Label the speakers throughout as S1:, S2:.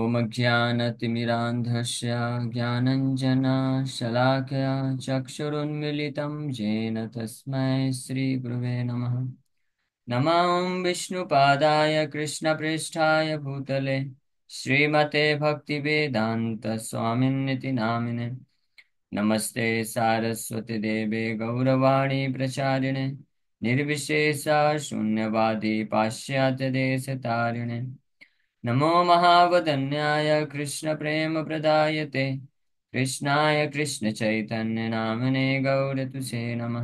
S1: ॐ ज्ञानतिमिरान्धस्य ज्ञानञ्जना शलाकया चक्षुरुन्मिलितं येन तस्मै श्रीगुरुवे नमः नमां विष्णुपादाय कृष्णपृष्ठाय भूतले श्रीमते भक्तिवेदान्तस्वामिन्निति नामिने नमस्ते देवे गौरवाणी प्रचारिणे निर्विशेषा निर्विशेषाशून्यवादी पाश्चात्यदेशतारिणे नमो महावदन्याय कृष्णप्रेमप्रदायते कृष्णाय गौर गौरतुसे नम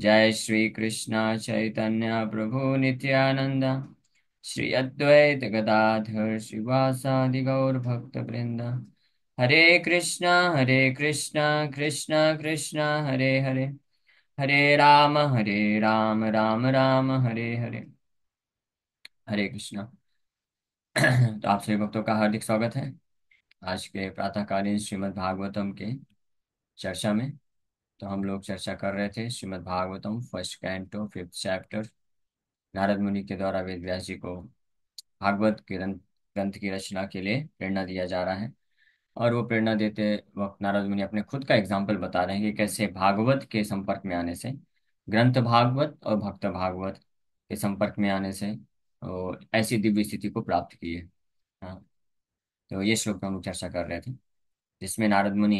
S1: जय श्री कृष्ण चैतन्य प्रभु नित्यानन्द श्री अद्वैत गदाधर श्रीवासादिगौरभक्तवृन्द हरे कृष्ण हरे कृष्ण कृष्ण कृष्ण हरे हरे हरे राम हरे राम राम राम हरे हरे हरे कृष्ण तो आप सभी भक्तों का हार्दिक स्वागत है आज के प्रातःकालीन श्रीमद् भागवतम के चर्चा में तो हम लोग चर्चा कर रहे थे Shrimad Bhagavatam first canto fifth chapter Narada Muni के द्वारा वेद व्यास जी को भागवत ग्रंथ की रचना के लिए प्रेरणा दिया जा रहा है और वो प्रेरणा देते वक्त नारद मुनि अपने खुद का एग्जाम्पल बता रहे हैं कि कैसे भागवत के संपर्क में आने से ग्रंथ भागवत और भक्त भागवत के संपर्क में आने से और ऐसी दिव्य स्थिति को प्राप्त किए हाँ तो ये श्लोक हम चर्चा कर रहे थे जिसमें नारद मुनि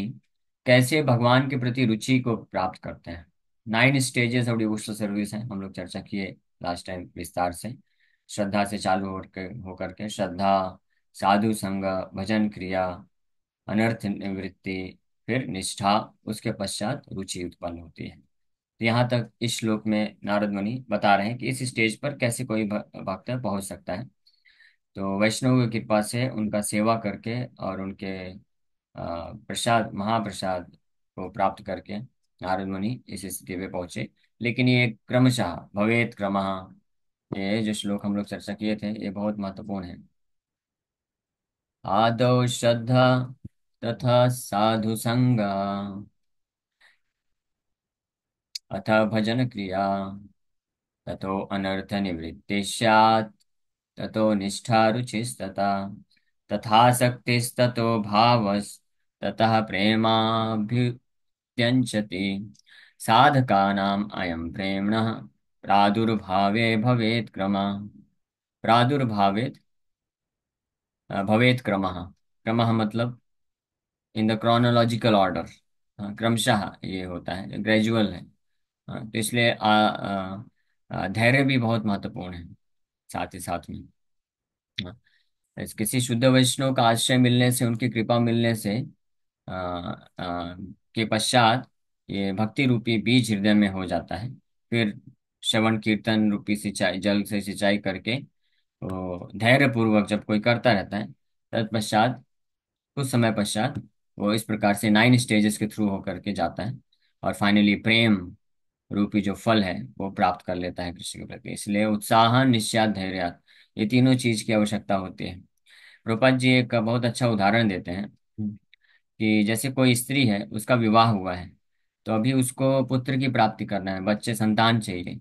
S1: कैसे भगवान के प्रति रुचि को प्राप्त करते हैं nine stages of devotional service हैं हम लोग चर्चा किए लास्ट टाइम विस्तार से श्रद्धा से चालू होकर होकर के श्रद्धा साधु संग भजन क्रिया अनर्थ निवृत्ति फिर निष्ठा उसके पश्चात रुचि उत्पन्न होती है तो यहाँ तक इस श्लोक में नारद मुनि बता रहे हैं कि इस स्टेज पर कैसे कोई भक्त पहुंच सकता है तो वैष्णव की कृपा से उनका सेवा करके और उनके प्रसाद महाप्रसाद को प्राप्त करके नारद मुनि इस स्थिति पे पहुंचे लेकिन ये क्रमशः भवेत क्रम ये जो श्लोक हम लोग चर्चा किए थे ये बहुत महत्वपूर्ण है आदो श्रद्धा तथा साधु संगा अथ भजनक्रिया ततो अनर्थनिवृत्तिस्यात् ततो निष्ठारुचिस्तता तथासक्तिस्ततो भावस्ततः प्रेमाभ्युद्यञ्चति साधकानाम् अयं प्रेम्णः प्रादुर्भावे भवेत् क्रमः प्रादुर्भावेत् भवेत् क्रमः क्रमः मतलब इन द क्रोनोलॉजिकल ऑर्डर क्रमशः ये होता है ग्रेजुअल है हाँ, तो इसलिए धैर्य भी बहुत महत्वपूर्ण है साथ ही साथ में हाँ, इस किसी शुद्ध वैष्णव का आश्रय मिलने से उनकी कृपा मिलने से आ, आ, के पश्चात ये भक्ति रूपी बीज हृदय में हो जाता है फिर श्रवण कीर्तन रूपी सिंचाई जल से सिंचाई करके वो धैर्य पूर्वक जब कोई करता रहता है तत्पश्चात कुछ समय पश्चात वो इस प्रकार से नाइन स्टेजेस के थ्रू होकर के जाता है और फाइनली प्रेम रूपी जो फल है वो प्राप्त कर लेता है कृषि के प्रति इसलिए उत्साह निश्चय धैर्य ये तीनों चीज की आवश्यकता होती है रूपा जी एक बहुत अच्छा उदाहरण देते हैं कि जैसे कोई स्त्री है उसका विवाह हुआ है तो अभी उसको पुत्र की प्राप्ति करना है बच्चे संतान चाहिए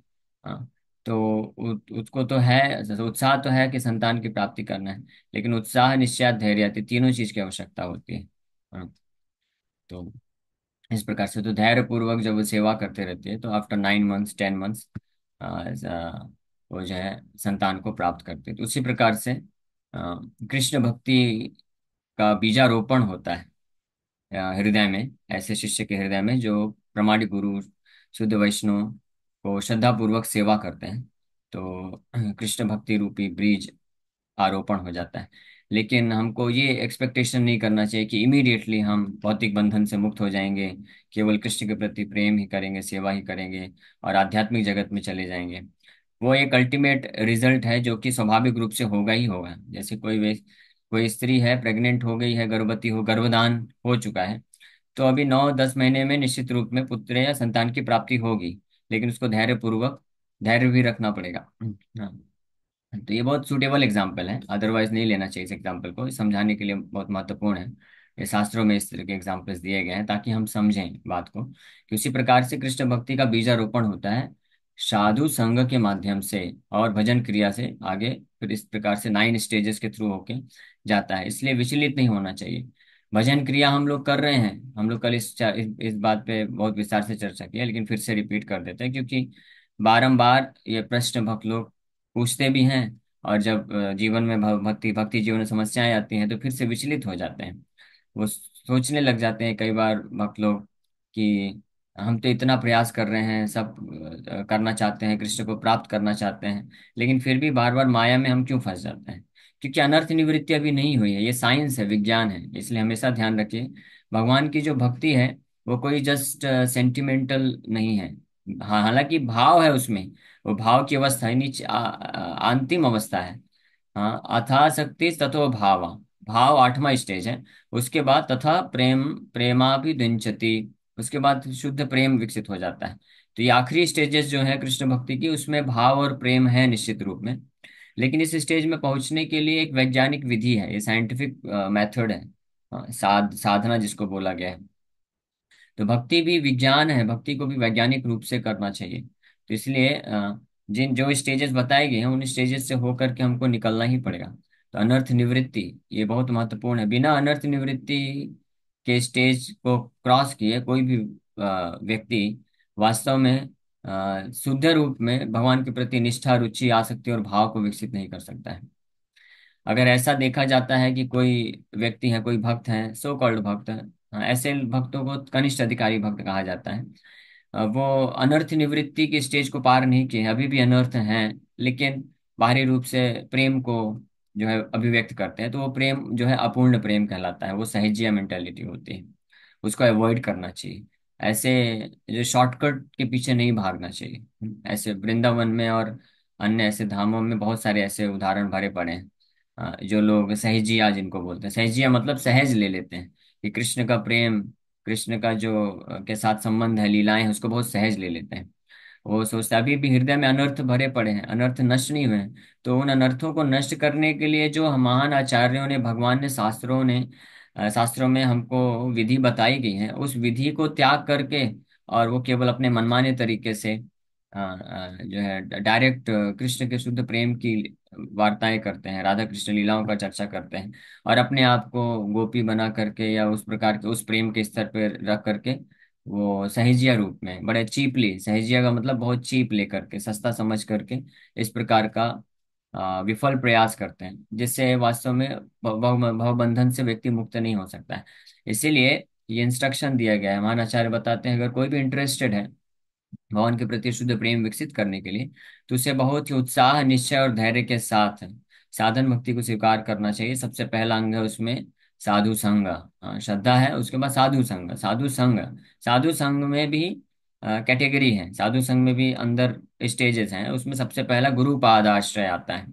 S1: हाँ तो उ- उसको तो है उत्साह तो है कि संतान की प्राप्ति करना है लेकिन उत्साह निश्चय धैर्य ये तीनों चीज की आवश्यकता होती है हाँ, तो इस प्रकार से तो धैर्य पूर्वक जब वो सेवा करते रहते हैं तो after nine months ten months वो जो है संतान को प्राप्त करते तो उसी प्रकार से कृष्ण भक्ति का बीजारोपण होता है हृदय में ऐसे शिष्य के हृदय में जो प्रमाणिक गुरु शुद्ध वैष्णव को श्रद्धा पूर्वक सेवा करते हैं तो कृष्ण भक्ति रूपी ब्रीज आरोपण हो जाता है लेकिन हमको ये एक्सपेक्टेशन नहीं करना चाहिए कि इमीडिएटली हम भौतिक बंधन से मुक्त हो जाएंगे केवल कृष्ण के प्रति प्रेम ही करेंगे सेवा ही करेंगे और आध्यात्मिक जगत में चले जाएंगे वो एक अल्टीमेट रिजल्ट है जो कि स्वाभाविक रूप से होगा ही होगा जैसे कोई कोई स्त्री है प्रेग्नेंट हो गई है गर्भवती हो गर्भदान हो चुका है तो अभी नौ दस महीने में निश्चित रूप में पुत्र या संतान की प्राप्ति होगी लेकिन उसको धैर्य पूर्वक धैर्य भी रखना पड़ेगा हाँ तो ये बहुत सूटेबल एग्जाम्पल है अदरवाइज नहीं लेना चाहिए इस एग्जाम्पल को समझाने के लिए बहुत महत्वपूर्ण है ये शास्त्रों में इस तरह के एग्जाम्पल्स दिए गए हैं ताकि हम समझें बात को कि उसी प्रकार से कृष्ण भक्ति का बीजारोपण होता है साधु संघ के माध्यम से और भजन क्रिया से आगे फिर इस प्रकार से नाइन स्टेजेस के थ्रू होके जाता है इसलिए विचलित नहीं होना चाहिए भजन क्रिया हम लोग कर रहे हैं हम लोग कल इस इस बात पे बहुत विस्तार से चर्चा की है लेकिन फिर से रिपीट कर देते हैं क्योंकि बारंबार ये प्रश्न भक्त लोग पूछते भी हैं और जब जीवन में भक्ति भक्ति जीवन में समस्याएं आती हैं तो फिर से विचलित हो जाते हैं वो सोचने लग जाते हैं कई बार भक्त लोग कि हम तो इतना प्रयास कर रहे हैं सब करना चाहते हैं कृष्ण को प्राप्त करना चाहते हैं लेकिन फिर भी बार बार माया में हम क्यों फंस जाते हैं क्योंकि अनर्थ निवृत्ति अभी नहीं हुई है ये साइंस है विज्ञान है इसलिए हमेशा ध्यान रखिए भगवान की जो भक्ति है वो कोई जस्ट सेंटिमेंटल नहीं है हाँ हालांकि भाव है उसमें वो भाव की अवस्था है नीचे अंतिम अवस्था है हाँ अथा शक्ति तथो भाव भाव आठवां स्टेज है उसके बाद तथा प्रेम भी दुंचति उसके बाद शुद्ध प्रेम विकसित हो जाता है तो ये आखिरी स्टेजेस जो है कृष्ण भक्ति की उसमें भाव और प्रेम है निश्चित रूप में लेकिन इस स्टेज में पहुंचने के लिए एक वैज्ञानिक विधि है ये साइंटिफिक मेथड है हाँ, साध साधना जिसको बोला गया है तो भक्ति भी विज्ञान है भक्ति को भी वैज्ञानिक रूप से करना चाहिए तो इसलिए जिन जो स्टेजेस बताए गए हैं उन स्टेजेस से होकर के हमको निकलना ही पड़ेगा तो अनर्थ निवृत्ति ये बहुत महत्वपूर्ण है बिना अनर्थ निवृत्ति के स्टेज को क्रॉस किए कोई भी व्यक्ति वास्तव में शुद्ध रूप में भगवान के प्रति निष्ठा रुचि आसक्ति और भाव को विकसित नहीं कर सकता है अगर ऐसा देखा जाता है कि कोई व्यक्ति है कोई भक्त है सो कॉल्ड भक्त है हाँ, ऐसे भक्तों को कनिष्ठ अधिकारी भक्त कहा जाता है वो अनर्थ निवृत्ति के स्टेज को पार नहीं किए अभी भी अनर्थ हैं लेकिन बाहरी रूप से प्रेम को जो है अभिव्यक्त करते हैं तो वो प्रेम जो है अपूर्ण प्रेम कहलाता है वो सहजिया मेंटेलिटी होती है उसको अवॉइड करना चाहिए ऐसे जो शॉर्टकट के पीछे नहीं भागना चाहिए ऐसे वृंदावन में और अन्य ऐसे धामों में बहुत सारे ऐसे उदाहरण भरे पड़े हैं जो लोग सहजिया जिनको बोलते हैं सहजिया मतलब सहज ले लेते हैं कि कृष्ण का प्रेम कृष्ण का जो के साथ संबंध है लीलाएं हैं उसको बहुत सहज ले लेते हैं वो सोचते हैं, अभी भी हृदय में अनर्थ भरे पड़े हैं अनर्थ नष्ट नहीं हुए हैं तो उन अनर्थों को नष्ट करने के लिए जो महान आचार्यों ने भगवान ने शास्त्रों ने शास्त्रों में हमको विधि बताई गई है उस विधि को त्याग करके और वो केवल अपने मनमाने तरीके से अ, जो है डायरेक्ट कृष्ण के शुद्ध प्रेम की वार्ताएं करते हैं राधा कृष्ण लीलाओं का चर्चा करते हैं और अपने आप को गोपी बना करके या उस प्रकार के उस प्रेम के स्तर पर रख करके वो सहेजिया रूप में बड़े चीपली सहेजिया का मतलब बहुत चीप ले करके सस्ता समझ करके इस प्रकार का विफल प्रयास करते हैं जिससे वास्तव में भवबंधन से व्यक्ति मुक्त नहीं हो सकता है इसीलिए ये इंस्ट्रक्शन दिया गया है महान आचार्य बताते हैं अगर कोई भी इंटरेस्टेड है भगवान के प्रति शुद्ध प्रेम विकसित करने के लिए तो उसे बहुत ही उत्साह निश्चय और धैर्य के साथ साधन भक्ति को स्वीकार करना चाहिए सबसे पहला अंग है उसमें साधु संग हाँ, श्रद्धा है उसके बाद साधु संग साधु संग साधु संग में भी कैटेगरी है साधु संग में भी अंदर स्टेजेस हैं उसमें सबसे पहला गुरु पाद आश्रय आता है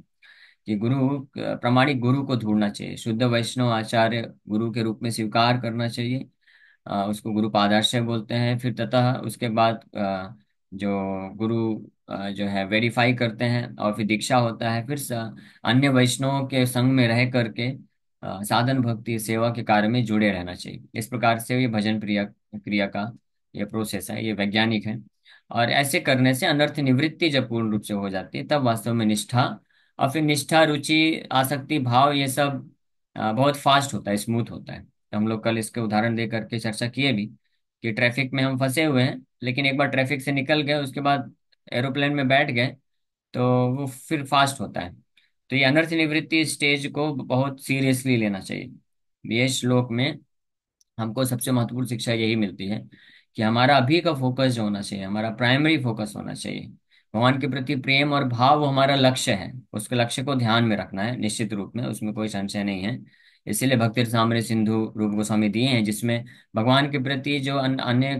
S1: कि गुरु प्रमाणिक गुरु को ढूंढना चाहिए शुद्ध वैष्णव आचार्य गुरु के रूप में स्वीकार करना चाहिए उसको गुरु पादर्श बोलते हैं फिर तथा उसके बाद जो गुरु जो है वेरीफाई करते हैं और फिर दीक्षा होता है फिर अन्य वैष्णवों के संग में रह करके साधन भक्ति सेवा के कार्य में जुड़े रहना चाहिए इस प्रकार से ये भजन प्रिया क्रिया का ये प्रोसेस है ये वैज्ञानिक है और ऐसे करने से अनर्थ निवृत्ति जब पूर्ण रूप से हो जाती है तब वास्तव में निष्ठा और फिर निष्ठा रुचि आसक्ति भाव ये सब बहुत फास्ट होता है स्मूथ होता है हम लोग कल इसके उदाहरण दे करके चर्चा किए भी कि ट्रैफिक में हम फंसे हुए हैं लेकिन एक बार ट्रैफिक से निकल गए उसके बाद एरोप्लेन में बैठ गए तो वो फिर फास्ट होता है तो ये अनर्थ निवृत्ति स्टेज को बहुत सीरियसली लेना चाहिए ये श्लोक में हमको सबसे महत्वपूर्ण शिक्षा यही मिलती है कि हमारा अभी का फोकस जो होना चाहिए हमारा प्राइमरी फोकस होना चाहिए भगवान के प्रति प्रेम और भाव हमारा लक्ष्य है उसके लक्ष्य को ध्यान में रखना है निश्चित रूप में उसमें कोई संशय नहीं है इसीलिए भक्ति सामने सिंधु रूप गोस्वामी दिए हैं जिसमें भगवान के प्रति जो अन्य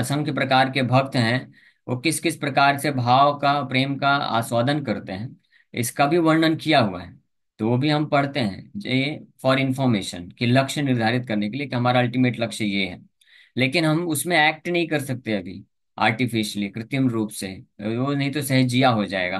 S1: असंख्य प्रकार के भक्त हैं वो किस किस प्रकार से भाव का प्रेम का आस्वादन करते हैं इसका भी वर्णन किया हुआ है तो वो भी हम पढ़ते हैं ये फॉर इन्फॉर्मेशन कि लक्ष्य निर्धारित करने के लिए कि हमारा अल्टीमेट लक्ष्य ये है लेकिन हम उसमें एक्ट नहीं कर सकते अभी आर्टिफिशियली कृत्रिम रूप से वो नहीं तो सहजिया हो जाएगा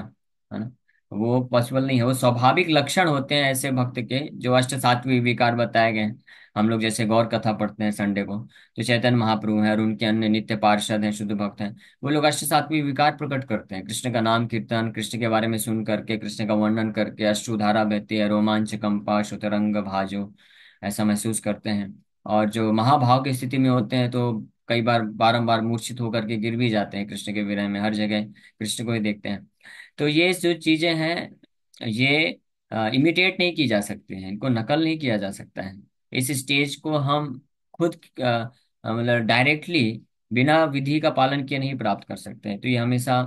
S1: है ना वो पॉसिबल नहीं है वो स्वाभाविक लक्षण होते हैं ऐसे भक्त के जो अष्ट सात्विक विकार बताए गए हम लोग जैसे गौर कथा पढ़ते हैं संडे को तो चैतन्य महाप्रभु है और उनके अन्य नित्य पार्षद हैं शुद्ध भक्त हैं वो लोग अष्ट सात्विक विकार प्रकट करते हैं कृष्ण का नाम कीर्तन कृष्ण के बारे में सुन करके कृष्ण का वर्णन करके अष्टुधारा बहती है रोमांच कंपा शुतरंग भाजो ऐसा महसूस करते हैं और जो महाभाव की स्थिति में होते हैं तो कई बार बारम्बार मूर्छित होकर के गिर भी जाते हैं कृष्ण के विरह में हर जगह कृष्ण को ही देखते हैं तो ये जो चीजें हैं ये इमिटेट नहीं की जा सकते हैं इनको नकल नहीं किया जा सकता है इस स्टेज को हम खुद मतलब डायरेक्टली बिना विधि का पालन किए नहीं प्राप्त कर सकते हैं तो ये हमेशा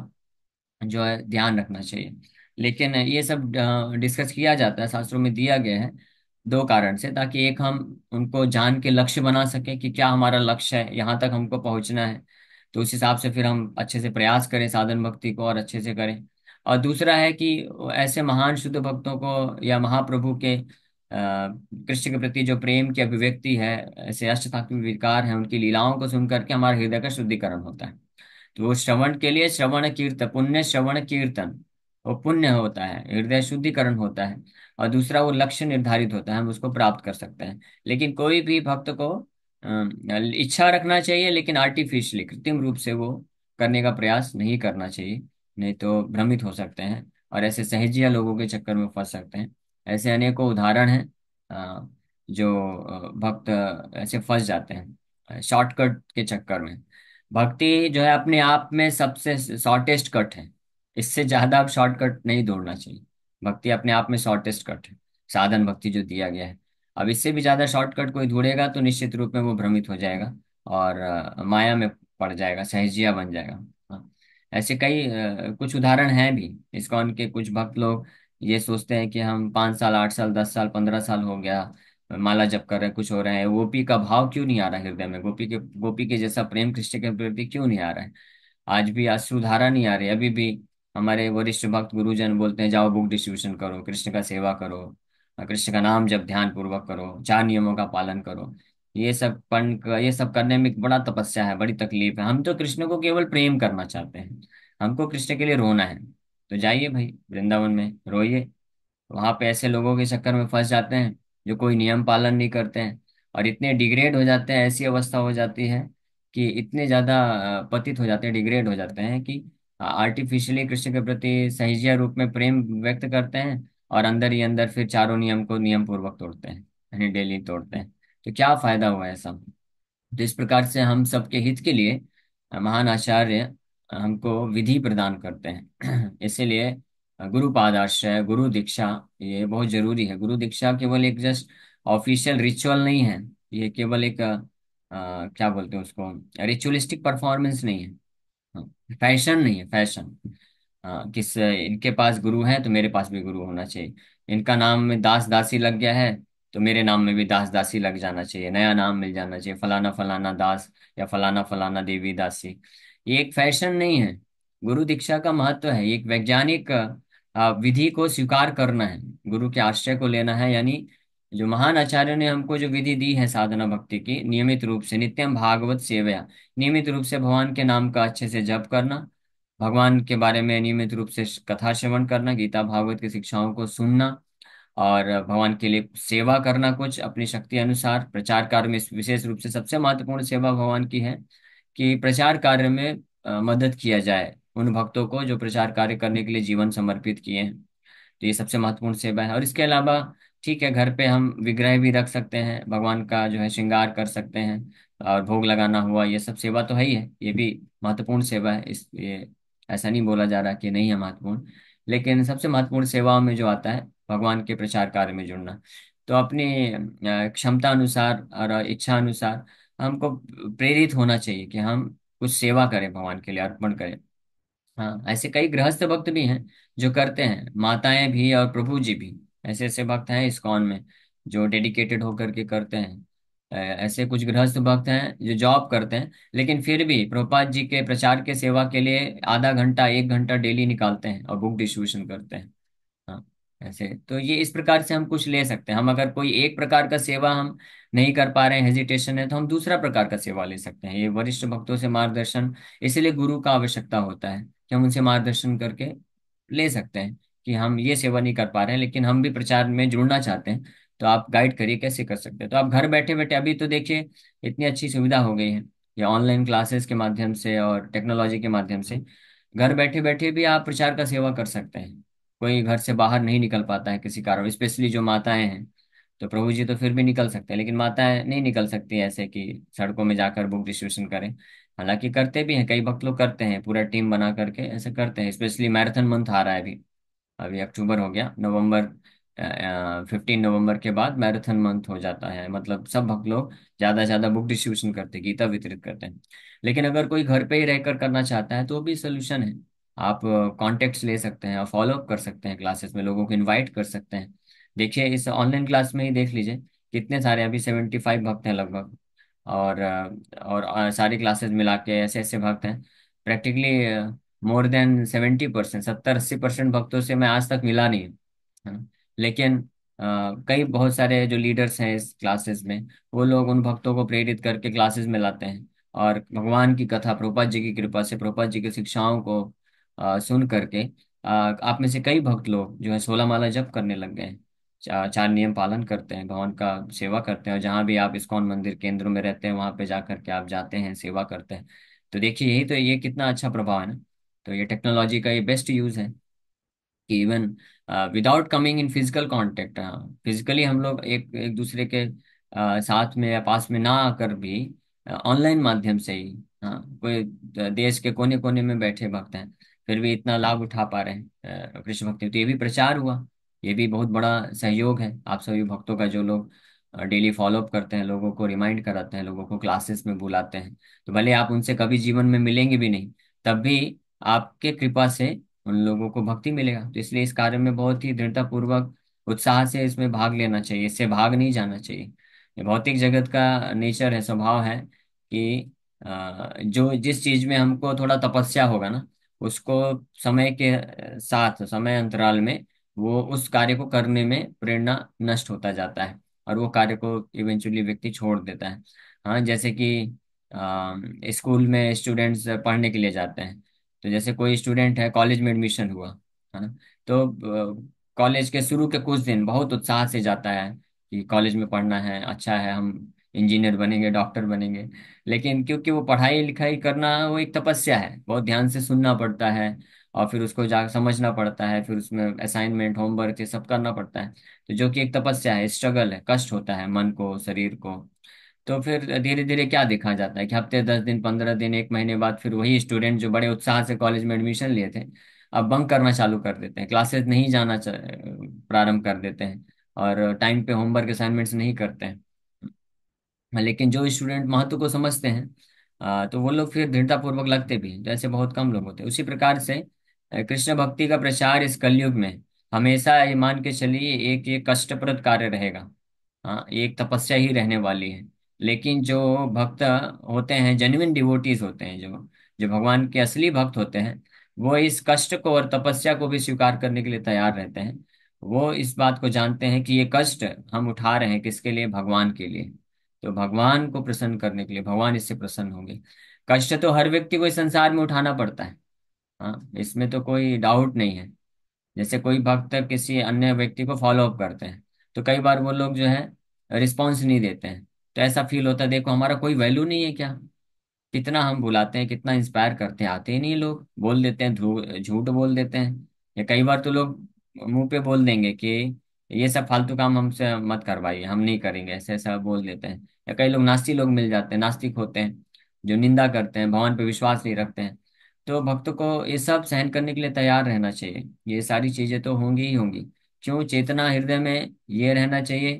S1: जो है ध्यान रखना चाहिए लेकिन ये सब डिस्कस किया जाता है शास्त्रों में दिया गया है दो कारण से ताकि एक हम उनको जान के लक्ष्य बना सकें कि क्या हमारा लक्ष्य है यहाँ तक हमको पहुंचना है तो उस हिसाब से फिर हम अच्छे से प्रयास करें साधन भक्ति को और अच्छे से करें और दूसरा है कि ऐसे महान शुद्ध भक्तों को या महाप्रभु के कृष्ण के प्रति जो प्रेम की अभिव्यक्ति है ऐसे अष्टा विकार है उनकी लीलाओं को सुन करके हमारे हृदय का शुद्धिकरण होता है तो वो श्रवण के लिए श्रवण कीर्तन पुण्य श्रवण कीर्तन वो पुण्य होता है हृदय शुद्धिकरण होता है और दूसरा वो लक्ष्य निर्धारित होता है हम उसको प्राप्त कर सकते हैं लेकिन कोई भी भक्त को इच्छा रखना चाहिए लेकिन आर्टिफिशियली कृत्रिम रूप से वो करने का प्रयास नहीं करना चाहिए नहीं तो भ्रमित हो सकते हैं और ऐसे सहेजिया लोगों के चक्कर में फंस सकते हैं ऐसे अनेकों उदाहरण हैं जो भक्त ऐसे फंस जाते हैं शॉर्टकट के चक्कर में भक्ति जो है अपने आप में सबसे शॉर्टेस्ट कट है इससे ज्यादा आप शॉर्टकट नहीं दौड़ना चाहिए भक्ति अपने आप में शॉर्टेस्ट कट है साधन भक्ति जो दिया गया है अब इससे भी ज्यादा शॉर्टकट कोई ढूंढेगा तो निश्चित रूप में वो भ्रमित हो जाएगा और माया में पड़ जाएगा सहजिया बन जाएगा ऐसे कई कुछ उदाहरण हैं भी इस्कॉन के कुछ भक्त लोग ये सोचते हैं कि हम पाँच साल आठ साल दस साल पंद्रह साल हो गया माला जप कर रहे हैं कुछ हो रहे हैं गोपी का भाव क्यों नहीं आ रहा हृदय में गोपी के गोपी के जैसा प्रेम कृष्ण के प्रति क्यों नहीं आ रहा है आज भी अश्रुधारा नहीं आ रही अभी भी हमारे वरिष्ठ भक्त गुरुजन बोलते हैं जाओ बुक डिस्ट्रीब्यूशन करो कृष्ण का सेवा करो कृष्ण का नाम जब ध्यान पूर्वक करो चार नियमों का पालन करो ये सब पन ये सब करने में बड़ा तपस्या है बड़ी तकलीफ है हम तो कृष्ण को केवल प्रेम करना चाहते हैं हमको कृष्ण के लिए रोना है तो जाइए भाई वृंदावन में रोइए वहां पे ऐसे लोगों के चक्कर में फंस जाते हैं जो कोई नियम पालन नहीं करते हैं और इतने डिग्रेड हो जाते हैं ऐसी अवस्था हो जाती है कि इतने ज्यादा पतित हो जाते हैं डिग्रेड हो जाते हैं कि आर्टिफिशियली कृष्ण के प्रति सहजिया रूप में प्रेम व्यक्त करते हैं और अंदर ही अंदर फिर चारों नियम को नियम पूर्वक तोड़ते हैं यानी डेली तोड़ते हैं तो क्या फायदा हुआ ऐसा तो इस प्रकार से हम सबके हित के लिए महान आचार्य हमको विधि प्रदान करते हैं इसीलिए गुरु पादाश्रय गुरु दीक्षा ये बहुत जरूरी है गुरु दीक्षा केवल एक जस्ट ऑफिशियल रिचुअल नहीं है ये केवल एक आ, क्या बोलते हैं उसको रिचुअलिस्टिक परफॉर्मेंस नहीं है हाँ, फैशन नहीं है फैशन आ, किस इनके पास गुरु है तो मेरे पास भी गुरु होना चाहिए इनका नाम में दास दासी लग गया है तो मेरे नाम में भी दास दासी लग जाना चाहिए नया नाम मिल जाना चाहिए फलाना फलाना दास या फलाना फलाना देवी दासी ये एक फैशन नहीं है गुरु दीक्षा का महत्व है एक वैज्ञानिक विधि को स्वीकार करना है गुरु के आश्रय को लेना है यानी जो महान आचार्य ने हमको जो विधि दी है साधना भक्ति की नियमित रूप से नित्यम भागवत सेवया नियमित रूप से भगवान के नाम का अच्छे से जप करना भगवान के बारे में नियमित रूप से कथा श्रवण करना गीता भागवत की शिक्षाओं को सुनना और भगवान के लिए सेवा करना कुछ अपनी शक्ति अनुसार प्रचार कार्य में विशेष रूप से सबसे महत्वपूर्ण सेवा भगवान की है कि प्रचार कार्य में मदद किया जाए उन भक्तों को जो प्रचार कार्य करने के लिए जीवन समर्पित किए हैं तो ये सबसे महत्वपूर्ण सेवा है और इसके अलावा ठीक है घर पे हम विग्रह भी रख सकते हैं भगवान का जो है श्रृंगार कर सकते हैं और भोग लगाना हुआ ये सब सेवा तो है ही है ये भी महत्वपूर्ण सेवा है इस ये ऐसा नहीं बोला जा रहा कि नहीं है महत्वपूर्ण लेकिन सबसे महत्वपूर्ण सेवाओं में जो आता है भगवान के प्रचार कार्य में जुड़ना तो अपनी क्षमता अनुसार और इच्छा अनुसार हमको प्रेरित होना चाहिए कि हम कुछ सेवा करें भगवान के लिए अर्पण करें हाँ ऐसे कई गृहस्थ भक्त भी हैं जो करते हैं माताएं भी और प्रभु जी भी ऐसे ऐसे भक्त हैं इस कौन में जो डेडिकेटेड होकर के करते हैं ऐसे कुछ गृहस्थ भक्त हैं जो जॉब करते हैं लेकिन फिर भी प्रभुपाद जी के प्रचार के सेवा के लिए आधा घंटा एक घंटा डेली निकालते हैं और बुक डिस्ट्रीब्यूशन करते हैं ऐसे तो ये इस प्रकार से हम कुछ ले सकते हैं हम अगर कोई एक प्रकार का सेवा हम नहीं कर पा रहे हैं हेजिटेशन है तो हम दूसरा प्रकार का सेवा ले सकते हैं ये वरिष्ठ भक्तों से मार्गदर्शन इसलिए गुरु का आवश्यकता होता है कि हम उनसे मार्गदर्शन करके ले सकते हैं कि हम ये सेवा नहीं कर पा रहे हैं लेकिन हम भी प्रचार में जुड़ना चाहते हैं तो आप गाइड करिए कैसे कर सकते हैं तो आप घर बैठे बैठे अभी तो देखिए इतनी अच्छी सुविधा हो गई है ये ऑनलाइन क्लासेस के माध्यम से और टेक्नोलॉजी के माध्यम से घर बैठे बैठे भी आप प्रचार का सेवा कर सकते हैं कोई घर से बाहर नहीं निकल पाता है किसी कारण स्पेशली जो माताएं हैं तो प्रभु जी तो फिर भी निकल सकते हैं लेकिन माताएं नहीं निकल सकती ऐसे कि सड़कों में जाकर बुक डिस्ट्रीब्यूशन करें हालांकि करते भी हैं कई भक्त लोग करते हैं पूरा टीम बना करके ऐसे करते हैं स्पेशली मैराथन मंथ आ रहा है अभी अभी अक्टूबर हो गया नवंबर फिफ्टीन नवंबर के बाद मैराथन मंथ हो जाता है मतलब सब भक्त लोग ज्यादा से ज्यादा बुक डिस्ट्रीब्यूशन करते गीता वितरित करते हैं लेकिन अगर कोई घर पे ही रहकर करना चाहता है तो भी सोल्यूशन है आप कॉन्टेक्ट्स ले सकते हैं और फॉलोअप कर सकते हैं क्लासेस में लोगों को इन्वाइट कर सकते हैं देखिए इस ऑनलाइन क्लास में ही देख लीजिए कितने सारे अभी सेवेंटी फाइव भक्त हैं लगभग और और सारी क्लासेस मिला के ऐसे ऐसे भक्त हैं practically more than seventy percent सत्तर अस्सी परसेंट भक्तों से मैं आज तक मिला नहीं है हाँ, लेकिन कई बहुत सारे जो लीडर्स हैं इस क्लासेस में वो लोग उन भक्तों को प्रेरित करके क्लासेस में लाते हैं और भगवान की कथा प्रभुपाद जी की कृपा से प्रभुपाद जी की शिक्षाओं को आ, सुन करके आ, आप में से कई भक्त लोग जो है सोलह माला जप करने लग गए चा, चार नियम पालन करते हैं भगवान का सेवा करते हैं और जहाँ भी आप इस्कॉन मंदिर केंद्र में रहते हैं वहां पे जा करके आप जाते हैं सेवा करते हैं तो देखिए यही तो ये कितना अच्छा प्रभाव है ना तो ये टेक्नोलॉजी का ये बेस्ट यूज है कि even without coming in physical contact हाँ, फिजिकली हम लोग एक एक दूसरे के uh, साथ में या पास में ना आकर भी ऑनलाइन माध्यम से ही हाँ कोई देश के कोने कोने में बैठे भक्त हैं फिर भी इतना लाभ उठा पा रहे हैं कृष्ण भक्ति तो ये भी प्रचार हुआ ये भी बहुत बड़ा सहयोग है आप सभी भक्तों का जो लोग डेली फॉलोअप करते हैं लोगों को रिमाइंड कराते हैं लोगों को क्लासेस में बुलाते हैं तो भले आप उनसे कभी जीवन में मिलेंगे भी नहीं तब भी आपके कृपा से उन लोगों को भक्ति मिलेगा तो इसलिए इस कार्य में बहुत ही दृढ़ता पूर्वक उत्साह से इसमें भाग लेना चाहिए इससे भाग नहीं जाना चाहिए ये भौतिक जगत का नेचर है स्वभाव है कि जो जिस चीज में हमको थोड़ा तपस्या होगा ना उसको समय के साथ समय अंतराल में वो उस कार्य को करने में प्रेरणा नष्ट होता जाता है और वो कार्य को इवेंचुअली व्यक्ति छोड़ देता है हाँ जैसे कि स्कूल में स्टूडेंट्स पढ़ने के लिए जाते हैं तो जैसे कोई स्टूडेंट है कॉलेज में एडमिशन हुआ है ना तो कॉलेज के शुरू के कुछ दिन बहुत उत्साह से जाता है कि कॉलेज में पढ़ना है अच्छा है हम इंजीनियर बनेंगे डॉक्टर बनेंगे लेकिन क्योंकि वो पढ़ाई लिखाई करना वो एक तपस्या है बहुत ध्यान से सुनना पड़ता है और फिर उसको जा समझना पड़ता है फिर उसमें असाइनमेंट होमवर्क ये सब करना पड़ता है तो जो कि एक तपस्या है स्ट्रगल है कष्ट होता है मन को शरीर को तो फिर धीरे धीरे क्या देखा जाता है कि हफ्ते दस दिन पंद्रह दिन एक महीने बाद फिर वही स्टूडेंट जो बड़े उत्साह से कॉलेज में एडमिशन लिए थे अब बंक करना चालू कर देते हैं क्लासेस नहीं जाना प्रारंभ कर देते हैं और टाइम पे होमवर्क असाइनमेंट्स नहीं करते हैं लेकिन जो स्टूडेंट महत्व को समझते हैं तो वो लोग फिर दृढ़तापूर्वक लगते भी हैं जैसे तो बहुत कम लोग होते हैं उसी प्रकार से कृष्ण भक्ति का प्रचार इस कलयुग में हमेशा ये मान के चलिए एक ये कष्टप्रद कार्य रहेगा हाँ एक तपस्या ही रहने वाली है लेकिन जो भक्त होते हैं जेन्युन डिवोटीज होते हैं जो जो भगवान के असली भक्त होते हैं वो इस कष्ट को और तपस्या को भी स्वीकार करने के लिए तैयार रहते हैं वो इस बात को जानते हैं कि ये कष्ट हम उठा रहे हैं किसके लिए भगवान के लिए तो भगवान को प्रसन्न करने के लिए भगवान इससे प्रसन्न होंगे कष्ट तो हर व्यक्ति को इस संसार में उठाना पड़ता है हाँ इसमें तो कोई डाउट नहीं है जैसे कोई भक्त किसी अन्य व्यक्ति को फॉलो अप करते हैं तो कई बार वो लोग जो है रिस्पॉन्स नहीं देते हैं तो ऐसा फील होता है देखो हमारा कोई वैल्यू नहीं है क्या कितना हम बुलाते हैं कितना इंस्पायर करते हैं आते ही नहीं लोग बोल देते हैं झूठ बोल देते हैं या कई बार तो लोग मुंह पे बोल देंगे कि ये सब फालतू काम हमसे मत करवाइए हम नहीं करेंगे ऐसे ऐसा बोल देते हैं या कई लोग नास्ती लोग मिल जाते हैं नास्तिक होते हैं जो निंदा करते हैं भगवान पर विश्वास नहीं रखते हैं तो भक्त को ये सब सहन करने के लिए तैयार रहना चाहिए ये सारी चीजें तो होंगी ही होंगी क्यों चेतना हृदय में ये रहना चाहिए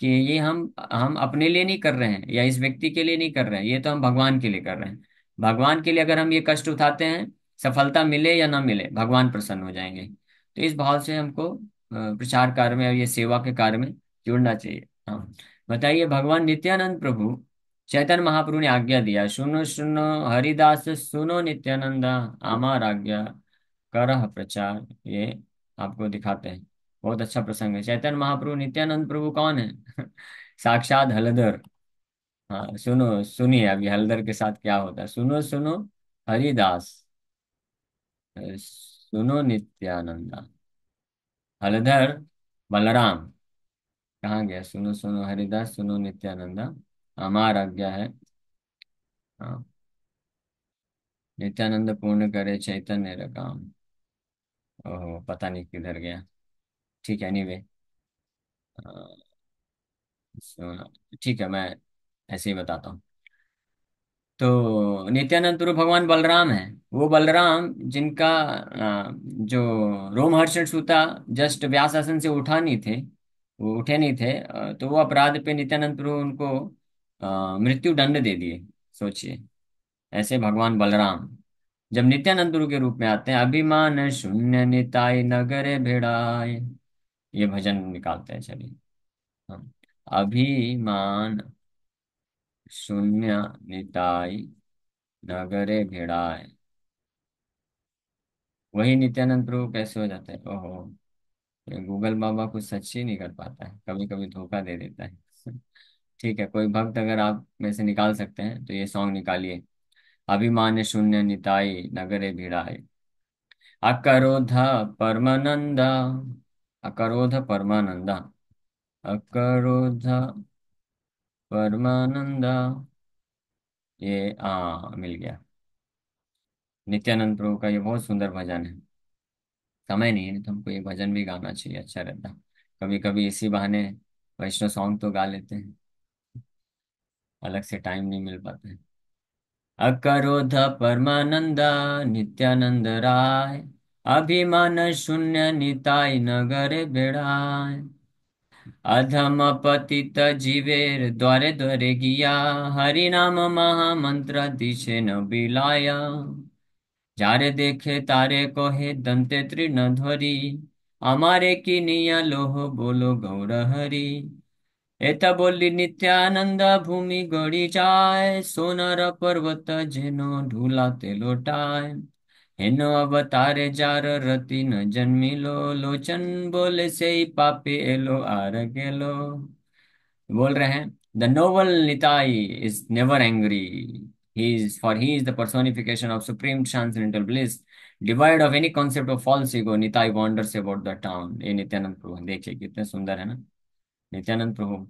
S1: कि ये हम हम अपने लिए नहीं कर रहे हैं या इस व्यक्ति के लिए नहीं कर रहे हैं ये तो हम भगवान के लिए कर रहे हैं भगवान के लिए अगर हम ये कष्ट उठाते हैं सफलता मिले या ना मिले भगवान प्रसन्न हो जाएंगे तो इस भाव से हमको प्रचार कार्य में और ये सेवा के कार्य में जुड़ना चाहिए हाँ। बताइए भगवान नित्यानंद प्रभु चैतन्य महाप्रभु ने आज्ञा दिया सुनो सुनो हरिदास सुनो नित्यानंद आमार आज्ञा कर प्रचार ये आपको दिखाते हैं बहुत अच्छा प्रसंग है चैतन्य महाप्रभु नित्यानंद प्रभु कौन है साक्षात हलदर हाँ सुनो सुनिए अभी हलदर के साथ क्या होता है सुनो सुनो हरिदास सुनो नित्यानंदा हलधर बलराम कहाँ गया सुनो सुनो हरिदास सुनो नित्यानंदा हमार आज्ञा है हाँ नित्यानंद पूर्ण करे चैतन्य र काम ओहो पता नहीं किधर गया ठीक है एनीवे हाँ। ठीक है मैं ऐसे ही बताता हूँ तो नित्यानंद गुरु भगवान बलराम है वो बलराम जिनका जो रोमहर्षण सूता जस्ट व्यास आसन से उठा नहीं थे वो उठे नहीं थे तो वो अपराध पे नित्यानंद प्रभु उनको मृत्यु दंड दे दिए सोचिए ऐसे भगवान बलराम जब नित्यानंद गुरु के रूप में आते हैं अभिमान शून्य निताई नगर भिड़ाए ये भजन निकालते हैं चलिए हाँ। अभिमान शून्य निताई नगरे भिड़ाए वही नित्यानंद प्रभु कैसे हो जाते हैं ओहो ये गूगल बाबा कुछ सच ही नहीं कर पाता है कभी कभी धोखा दे देता है ठीक है कोई भक्त अगर आप में से निकाल सकते हैं तो ये सॉन्ग निकालिए अभिमान्य शून्य निताई नगरे भिड़ाए अकरोध परमानंदा अकरोध परमानंदा अकरोध परमानंदा ये आ हाँ, मिल गया नित्यानंद प्रभु का ये बहुत सुंदर भजन है समय नहीं है तो हमको ये भजन भी गाना चाहिए अच्छा रहता कभी कभी इसी बहाने वैष्णव सॉन्ग तो गा लेते हैं अलग से टाइम नहीं मिल पाता है अकरोध परमानंदा नित्यानंद राय अभिमान शून्य निताई नगर बेड़ा અધમ પતિત જીવેર દ્વારે દ્વારે ગયા હરિનામ મહામંત્ર દિશે ન બિલાયા જ્યારે દેખે તારે કહે દંતે ત્રિન ધરી અમારે કિનિયા લોહ બોલો ગૌર હરી એતા બોલી નિત્યાનંદ ભૂમિ ગળી જાય સોનાર પર્વત જેનો ઢૂલા તે લોટાય એનો અવતારે જાર રતિન જન્મીલો लोचन बोले से ही पापे एलो गेलो बोल रहे हैं the noble Nitai is never angry he is for he is the personification of supreme transcendental bliss devoid of any concept of false ego Nitai wanders about the town ये नित्यानंद प्रभु देखिए कितने सुंदर है ना नित्यानंद प्रभु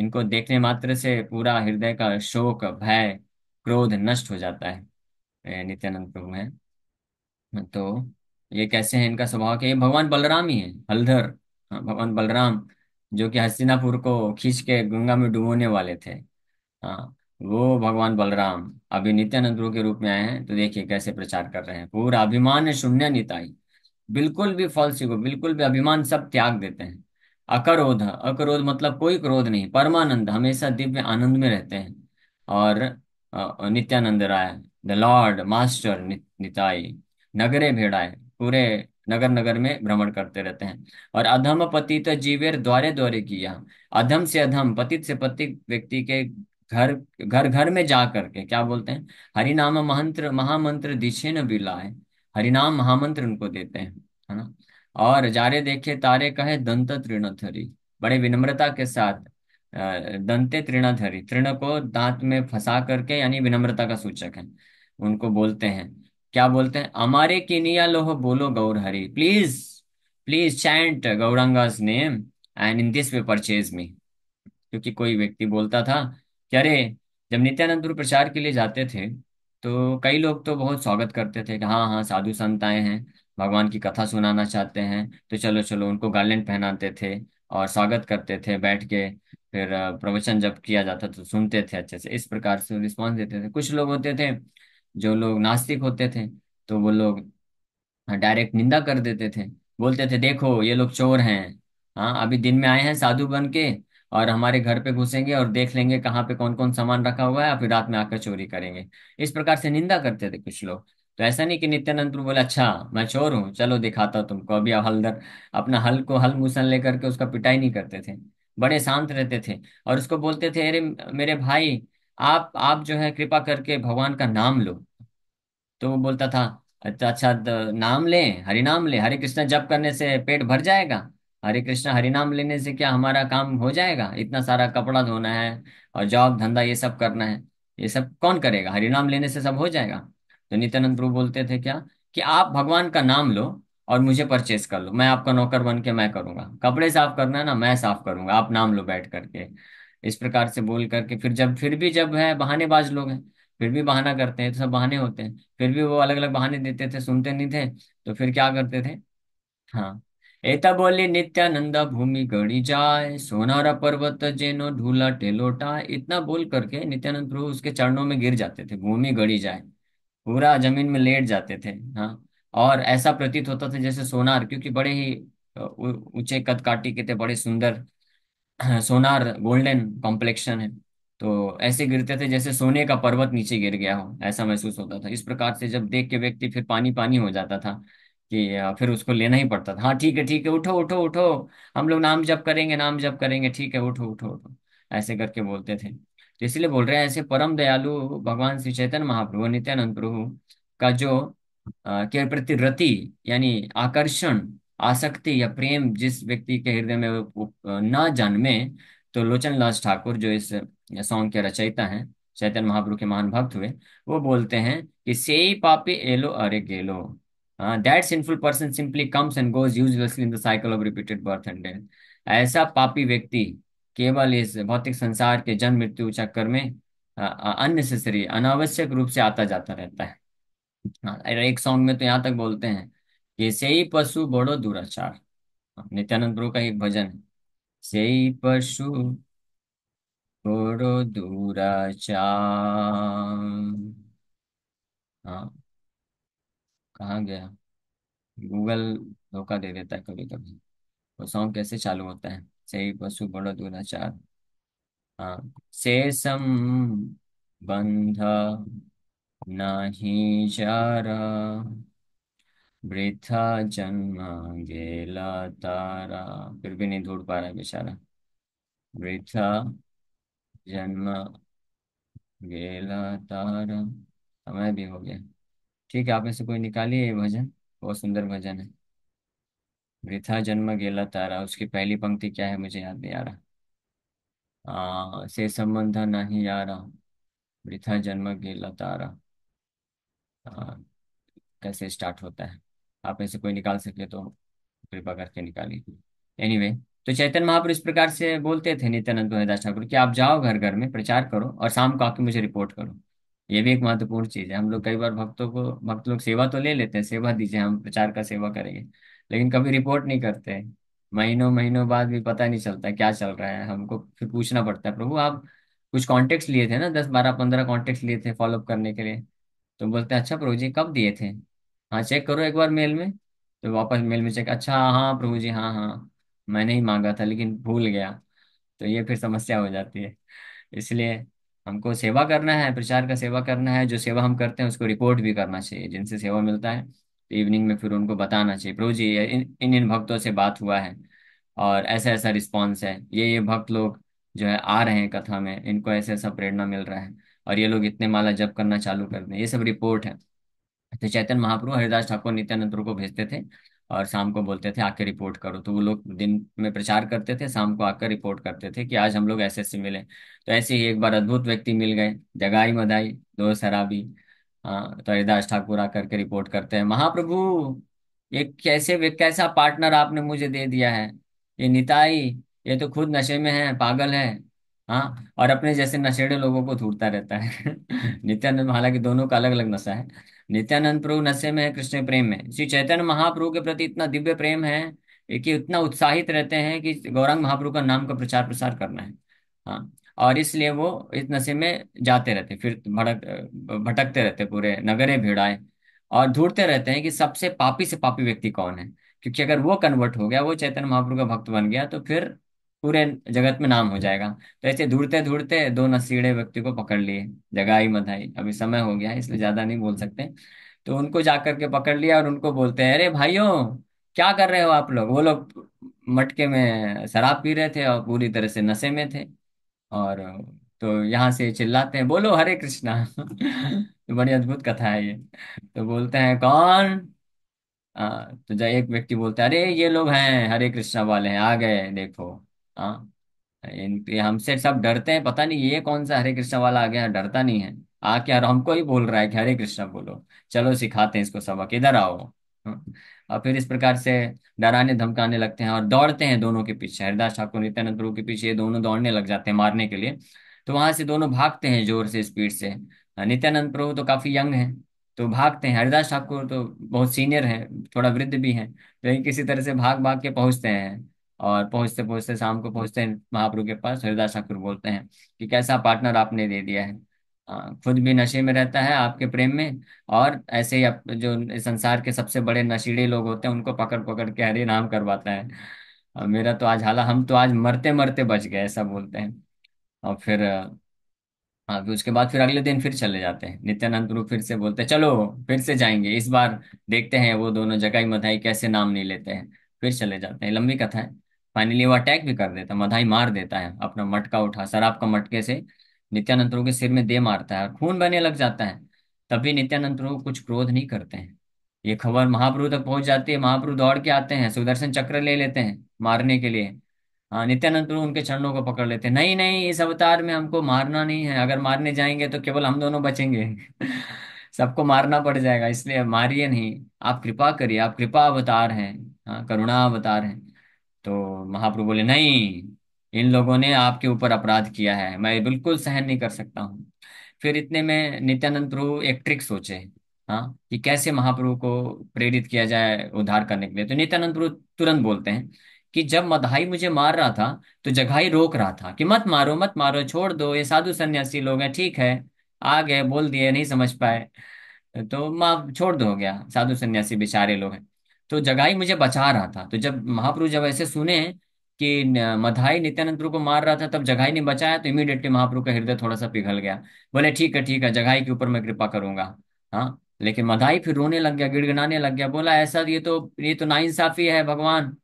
S1: इनको देखने मात्र से पूरा हृदय का शोक भय क्रोध नष्ट हो जाता है नित्यानंद प्रभु है तो ये कैसे हैं इनका स्वभाव कि ये भगवान बलराम ही है हलधर हाँ, भगवान बलराम जो कि हस्तिनापुर को खींच के गंगा में डुबोने वाले थे हाँ वो भगवान बलराम अभी नित्यानंद गुरु के रूप में आए हैं तो देखिए कैसे प्रचार कर रहे हैं पूरा अभिमान है शून्य निताई बिल्कुल भी फॉल्स को बिल्कुल भी अभिमान सब त्याग देते हैं अकरोध अकरोध मतलब कोई क्रोध नहीं परमानंद हमेशा दिव्य आनंद में रहते हैं और Nityananda Rai the lord master नि, निताई नगरे भेड़ाए पूरे नगर नगर में भ्रमण करते रहते हैं और अधम पतित जीवेर द्वारे द्वारे किया अधम से अधम पतित से पतित व्यक्ति के घर घर घर में जा करके क्या बोलते हैं हरिनाम महंत्र महामंत्र दिशे न बिलाए हरिनाम महामंत्र उनको देते हैं है ना और जारे देखे तारे कहे दंत तृणधरी बड़े विनम्रता के साथ दंते तृणाधरी तृण को दांत में फंसा करके यानी विनम्रता का सूचक है उनको बोलते हैं क्या बोलते हैं हमारे किनिया लोह बोलो Gaur Hari please please chant गौरंगाज name and in this way purchase me क्योंकि कोई व्यक्ति बोलता था कि अरे जब गुरु प्रचार के लिए जाते थे तो कई लोग तो बहुत स्वागत करते थे कि हाँ हाँ साधु संत आए हैं भगवान की कथा सुनाना चाहते हैं तो चलो चलो उनको गार्लैंड पहनाते थे और स्वागत करते थे बैठ के फिर प्रवचन जब किया जाता तो सुनते थे अच्छे से इस प्रकार से रिस्पॉन्स देते थे कुछ लोग होते थे जो लोग नास्तिक होते थे तो वो लोग डायरेक्ट हाँ, निंदा कर देते थे बोलते थे देखो ये लोग चोर हैं हाँ अभी दिन में आए हैं साधु बन के और हमारे घर पे घुसेंगे और देख लेंगे कहाँ पे कौन कौन सामान रखा हुआ है और फिर रात में आकर चोरी करेंगे इस प्रकार से निंदा करते थे कुछ लोग तो ऐसा नहीं कि नित्यानंद प्रभु बोले अच्छा मैं चोर हूँ चलो दिखाता हूँ तुमको अभी हलदर अपना हल को हल मूसन लेकर के उसका पिटाई नहीं करते थे बड़े शांत रहते थे और उसको बोलते थे अरे मेरे भाई आप आप जो है कृपा करके भगवान का नाम लो तो वो बोलता था अच्छा अच्छा नाम लें हरि नाम लें हरे कृष्णा जप करने से पेट भर जाएगा हरे कृष्णा हरि नाम लेने से क्या हमारा काम हो जाएगा इतना सारा कपड़ा धोना है और जॉब धंधा ये सब करना है ये सब कौन करेगा हरि नाम लेने से सब हो जाएगा तो नित्यानंद प्रभु बोलते थे क्या कि आप भगवान का नाम लो और मुझे परचेस कर लो मैं आपका नौकर बन के मैं करूंगा कपड़े साफ करना है ना मैं साफ करूंगा आप नाम लो बैठ करके इस प्रकार से बोल करके फिर जब फिर भी जब है बहानेबाज लोग हैं फिर भी बहाना करते हैं तो सब बहाने होते हैं फिर भी वो अलग अलग बहाने देते थे सुनते नहीं थे तो फिर क्या करते थे हाँ एता बोली नित्यानंद भूमि गड़ी जाए सोनारा पर्वत जेनो ढूला टेलोटा इतना बोल करके नित्यानंद प्रभु उसके चरणों में गिर जाते थे भूमि गड़ी जाए पूरा जमीन में लेट जाते थे हाँ और ऐसा प्रतीत होता था जैसे सोनार क्योंकि बड़े ही ऊंचे कदकाटी के थे बड़े सुंदर सोनार गोल्डन कॉम्प्लेक्शन है तो ऐसे गिरते थे जैसे सोने का पर्वत नीचे गिर गया हो ऐसा महसूस होता था इस प्रकार से जब देख के व्यक्ति फिर पानी पानी हो जाता था कि फिर उसको लेना ही पड़ता था हाँ ठीक है ठीक है उठो उठो उठो हम लोग नाम जप करेंगे नाम जप करेंगे ठीक है उठो उठो उठो ऐसे करके बोलते थे तो इसलिए बोल रहे हैं ऐसे परम दयालु भगवान श्री चैतन्य महाप्रभु नित्यानंद प्रभु का जो के प्रति रति यानी आकर्षण आसक्ति या प्रेम जिस व्यक्ति के हृदय में ना जन्मे तो लोचन लाल ठाकुर जो इस सॉन्ग के रचयिता हैं चैतन्य महाप्रभु के महान भक्त हुए वो बोलते हैं कि से पापी एलो अरे गेलो that sinful person simply comes and goes uselessly in the cycle of repeated birth and death ऐसा पापी व्यक्ति केवल इस भौतिक संसार के जन्म मृत्यु चक्कर में अननेसेसरी अनावश्यक रूप से आता जाता रहता है हाँ, एक सॉन्ग में तो यहाँ तक बोलते हैं से ही पशु बड़ो दुराचार नित्यानंद प्रभु का एक भजन है ही पशु बड़ो दुराचार हाँ कहाँ गया गूगल धोखा दे देता है कभी कभी वो सॉन्ग कैसे चालू होता है ही पशु बड़ो दुराचार हाँ से नहीं जा रहा वृथा जन्म गेला तारा फिर भी नहीं ढूंढ पा रहा बेचारा वृथा जन्म गेला तारा समय भी हो गया ठीक है आप में से कोई निकालिए ये भजन बहुत सुंदर भजन है वृथा जन्म गेला तारा उसकी पहली पंक्ति क्या है मुझे याद नहीं आ रहा आ, से संबंध नहीं आ रहा वृथा जन्म गेला तारा आ, कैसे स्टार्ट होता है आप में से कोई निकाल सके तो कृपा करके निकालिए एनीवे anyway, तो चैतन्य महापुर इस प्रकार से बोलते थे नित्यानंद हरिदास ठाकुर कि आप जाओ घर घर में प्रचार करो और शाम को आके मुझे रिपोर्ट करो ये भी एक महत्वपूर्ण चीज है हम लोग कई बार भक्तों को भक्त लोग सेवा तो ले लेते हैं सेवा दीजिए हम प्रचार का सेवा करेंगे लेकिन कभी रिपोर्ट नहीं करते महीनों महीनों बाद भी पता नहीं चलता क्या चल रहा है हमको फिर पूछना पड़ता है प्रभु आप कुछ कॉन्टेक्ट लिए थे ना दस बारह पंद्रह कॉन्टेक्ट लिए थे फॉलोअप करने के लिए तो बोलते हैं अच्छा प्रभु जी कब दिए थे हाँ चेक करो एक बार मेल में तो वापस मेल में चेक अच्छा हाँ प्रभु जी हाँ हाँ मैंने ही मांगा था लेकिन भूल गया तो ये फिर समस्या हो जाती है इसलिए हमको सेवा करना है प्रचार का सेवा करना है जो सेवा हम करते हैं उसको रिपोर्ट भी करना चाहिए जिनसे सेवा मिलता है तो इवनिंग में फिर उनको बताना चाहिए प्रभु जी इन इन इन भक्तों से बात हुआ है और ऐसा ऐसा रिस्पॉन्स है ये ये भक्त लोग जो है आ रहे हैं कथा में इनको ऐसे ऐसा प्रेरणा मिल रहा है और ये लोग इतने माला जप करना चालू कर दें ये सब रिपोर्ट है तो चैतन्य महाप्रभु हरिदास ठाकुर नित्यानंद को भेजते थे और शाम को बोलते थे आके रिपोर्ट करो तो वो लोग दिन में प्रचार करते थे शाम को आकर रिपोर्ट करते थे कि आज हम लोग ऐसे ऐसे मिले तो ऐसे ही एक बार अद्भुत व्यक्ति मिल गए जगाई मदाई दो शराबी हाँ तो हरिदास ठाकुर आकर के रिपोर्ट करते हैं महाप्रभु ये कैसे कैसा पार्टनर आपने मुझे दे दिया है ये निताई ये तो खुद नशे में है पागल है हाँ और अपने जैसे नशेड़े लोगों को ढूंढता रहता है नित्यानंद हालांकि दोनों का अलग अलग नशा है नित्यानंद प्रभु नशे में है कृष्ण प्रेम में श्री चैतन्य महाप्रभु के प्रति इतना दिव्य प्रेम है कि उतना उत्साहित रहते हैं कि गौरंग महाप्रभु का नाम का प्रचार प्रसार करना है हाँ और इसलिए वो इस नशे में जाते रहते फिर भड़क भटकते रहते पूरे नगरे भिड़ाए और ढूंढते रहते हैं कि सबसे पापी से पापी व्यक्ति कौन है क्योंकि अगर वो कन्वर्ट हो गया वो चैतन्य महाप्रभु का भक्त बन गया तो फिर पूरे जगत में नाम हो जाएगा तो ऐसे ढूंढते ढूंढते दो नसीड़े व्यक्ति को पकड़ लिए जगाई मधाई अभी समय हो गया है इसलिए ज्यादा नहीं बोल सकते तो उनको जाकर के पकड़ लिया और उनको बोलते हैं अरे भाइयों क्या कर रहे हो आप लोग वो लोग मटके में शराब पी रहे थे और पूरी तरह से नशे में थे और तो यहाँ से चिल्लाते हैं बोलो हरे कृष्णा तो बड़ी अद्भुत कथा है ये तो बोलते हैं कौन आ, तो जब एक व्यक्ति बोलता है अरे ये लोग हैं हरे कृष्णा वाले हैं आ गए देखो हाँ हमसे सब डरते हैं पता नहीं ये कौन सा हरे कृष्णा वाला आ गया डरता नहीं है आके यार हमको ही बोल रहा है कि हरे कृष्णा बोलो चलो सिखाते हैं इसको सबक इधर आओ हाँ, और फिर इस प्रकार से डराने धमकाने लगते हैं और दौड़ते हैं दोनों के पीछे हरिदास ठाकुर नित्यानंद प्रभु के पीछे ये दोनों दौड़ने लग जाते हैं मारने के लिए तो वहां से दोनों भागते हैं जोर से स्पीड से हाँ, नित्यानंद प्रभु तो काफी यंग है तो भागते हैं हरिदास ठाकुर तो बहुत सीनियर है थोड़ा वृद्ध भी है तो किसी तरह से भाग भाग के पहुंचते हैं और पहुंचते पहुंचते शाम को पहुंचते हैं महाप्रभु के पास हरिदास ठाकुर बोलते हैं कि कैसा पार्टनर आपने दे दिया है खुद भी नशे में रहता है आपके प्रेम में और ऐसे ही जो संसार के सबसे बड़े नशीले लोग होते हैं उनको पकड़ पकड़ के हरे नाम करवाता है मेरा तो आज हाला हम तो आज मरते मरते बच गए ऐसा बोलते हैं और फिर हाँ फिर उसके बाद फिर अगले दिन फिर चले जाते हैं नित्यानंद प्रभु फिर से बोलते हैं चलो फिर से जाएंगे इस बार देखते हैं वो दोनों जगह मधाई कैसे नाम नहीं लेते हैं फिर चले जाते हैं लंबी कथा है फाइनली वो अटैक भी कर देता है मधाई मार देता है अपना मटका उठा शराब का मटके से नित्यानंद प्रभु के सिर में दे मारता है और खून बहने लग जाता है तब भी नित्यानंद प्रभु कुछ क्रोध नहीं करते हैं ये खबर महाप्रभु तक पहुंच जाती है महाप्रभु दौड़ के आते हैं सुदर्शन चक्र ले लेते हैं मारने के लिए हाँ नित्यानंद प्रभु उनके चरणों को पकड़ लेते हैं नहीं नहीं इस अवतार में हमको मारना नहीं है अगर मारने जाएंगे तो केवल हम दोनों बचेंगे सबको मारना पड़ जाएगा इसलिए मारिए नहीं आप कृपा करिए आप कृपा अवतार हैं हाँ करुणा अवतार हैं तो महाप्रभु बोले नहीं इन लोगों ने आपके ऊपर अपराध किया है मैं बिल्कुल सहन नहीं कर सकता हूँ फिर इतने में नित्यानंद प्रभु एक ट्रिक सोचे हाँ कि कैसे महाप्रभु को प्रेरित किया जाए उद्धार करने के लिए तो नित्यानंद प्रभु तुरंत बोलते हैं कि जब मधाई मुझे मार रहा था तो जगाई रोक रहा था कि मत मारो मत मारो छोड़ दो ये साधु संन्यासी लोग हैं ठीक है आ गए बोल दिए नहीं समझ पाए तो माँ छोड़ दो हो गया साधु संन्यासी बेचारे लोग हैं तो जगाई मुझे बचा रहा था तो जब महाप्रभु जब ऐसे सुने कि मधाई नित्यानंद प्रभु को मार रहा था तब जगाई ने बचाया तो इमीडिएटली महाप्रभु का हृदय थोड़ा सा पिघल गया बोले ठीक है ठीक है जगाई के ऊपर मैं कृपा करूंगा हाँ लेकिन मधाई फिर रोने लग गया गिड़गिड़ाने लग गया बोला ऐसा ये तो ये तो नाइंसाफी है भगवान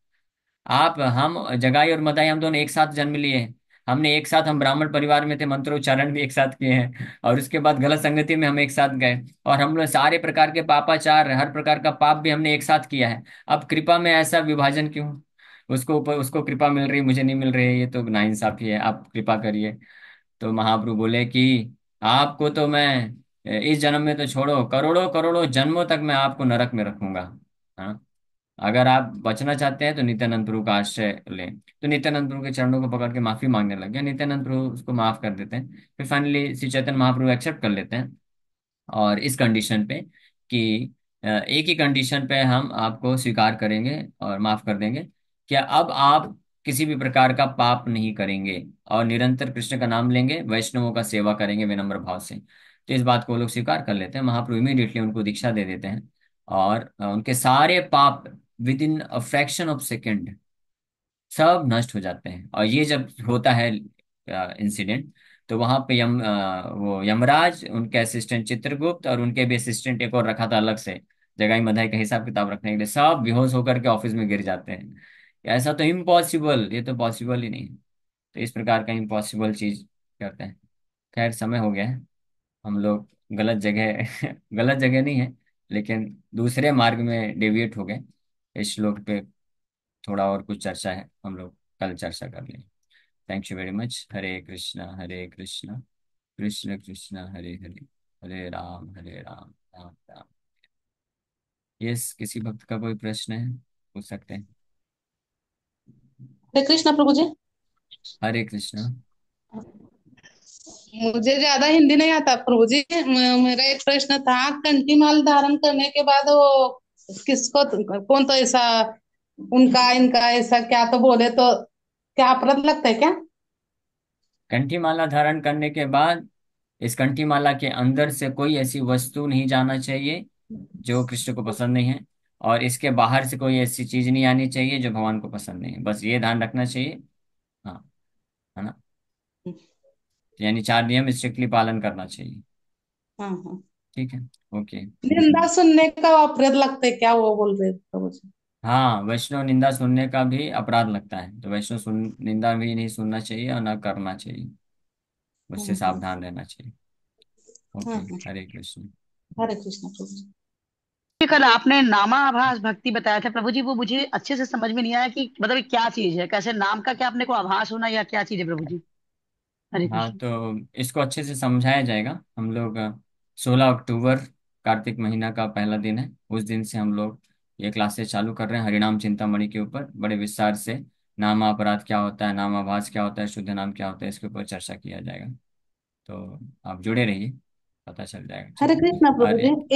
S1: आप हम जगाई और मधाई हम दोनों एक साथ जन्म लिए हमने एक साथ हम ब्राह्मण परिवार में थे मंत्रोच्चारण भी एक साथ किए हैं और उसके बाद गलत संगति में हम एक साथ गए और हम लोग सारे प्रकार के पापाचार हर प्रकार का पाप भी हमने एक साथ किया है अब कृपा में ऐसा विभाजन क्यों उसको ऊपर उसको कृपा मिल रही मुझे नहीं मिल रही है ये तो नाइंसाफी है आप कृपा करिए तो महाप्रभु बोले कि आपको तो मैं इस जन्म में तो छोड़ो करोड़ों करोड़ों जन्मों तक मैं आपको नरक में रखूंगा हाँ अगर आप बचना चाहते हैं तो नित्यानंद प्रभु का आश्रय लें तो नित्यानंद प्रभु के चरणों को पकड़ के माफी मांगने लग गया नित्यानंद प्रभु उसको माफ कर देते हैं फिर फाइनली श्री चैतन्य महाप्रभु एक्सेप्ट कर लेते हैं और इस कंडीशन पे कि एक ही कंडीशन पे हम आपको स्वीकार करेंगे और माफ कर देंगे क्या अब आप किसी भी प्रकार का पाप नहीं करेंगे और निरंतर कृष्ण का नाम लेंगे वैष्णवों का सेवा करेंगे विनम्र भाव से तो इस बात को लोग स्वीकार कर लेते हैं महाप्रभु इमीडिएटली उनको दीक्षा दे देते हैं और उनके सारे पाप within a fraction of second सब नष्ट हो जाते हैं और ये जब होता है इंसिडेंट तो वहां पे यम वो यमराज उनके असिस्टेंट चित्रगुप्त और उनके भी असिस्टेंट एक और रखा था अलग से जगह मधाई का हिसाब किताब रखने के लिए सब बेहोश होकर के ऑफिस में गिर जाते हैं ऐसा तो इम्पॉसिबल ये तो पॉसिबल ही नहीं तो इस प्रकार का इम्पॉसिबल चीज करते हैं खैर समय हो गया है हम लोग गलत जगह गलत जगह नहीं है लेकिन दूसरे मार्ग में डेविएट हो गए इस श्लोक पे थोड़ा और कुछ चर्चा है हम लोग कल चर्चा कर लेंगे thank you very much Hare Krishna Hare Krishna Krishna Krishna Hare Hare Hare Rama Hare Rama Rama Rama yes किसी भक्त का कोई प्रश्न है पूछ सकते हैं हरे कृष्णा प्रभु जी हरे कृष्णा मुझे ज्यादा हिंदी नहीं आता प्रभु जी मेरा एक प्रश्न था कंठी माल धारण करने के बाद वो किसको तो कौन तो ऐसा उनका इनका ऐसा क्या तो बोले तो क्या अपराध लगता है क्या कंठी माला धारण करने के बाद इस कंठी माला के अंदर से कोई ऐसी वस्तु नहीं जाना चाहिए जो कृष्ण को पसंद नहीं है और इसके बाहर से कोई ऐसी चीज नहीं आनी चाहिए जो भगवान को पसंद नहीं है बस ये ध्यान रखना चाहिए हाँ है ना हम्म। यानी चार नियम स्ट्रिक्टली पालन करना चाहिए हाँ हाँ ठीक है ओके निंदा सुनने का अपराध लगता है क्या वो बोल रहे प्रभु हाँ वैष्णव निंदा सुनने का भी अपराध लगता है तो वैष्णव सुन निंदा भी नहीं सुनना चाहिए और न करना चाहिए उससे हम्म। सावधान रहना चाहिए ओके हाँ, हाँ। हरे कृष्ण हरे कृष्ण प्रभु कल आपने नामाभास भक्ति बताया था प्रभु जी वो मुझे अच्छे से समझ में नहीं आया कि मतलब क्या चीज है कैसे नाम का क्या अपने को आभास होना या क्या चीज है प्रभु जी हरे हाँ तो इसको अच्छे से समझाया जाएगा हम लोग सोलह अक्टूबर कार्तिक महीना का पहला दिन है उस दिन से हम लोग ये क्लासेस चालू कर रहे हैं हरिनाम चिंतामणि के ऊपर बड़े विस्तार से नाम अपराध क्या होता है नाम आभास क्या होता है शुद्ध नाम क्या होता है इसके ऊपर चर्चा किया जाएगा तो आप जुड़े रहिए पता चल जाएगा हरे कृष्णा प्रभु जी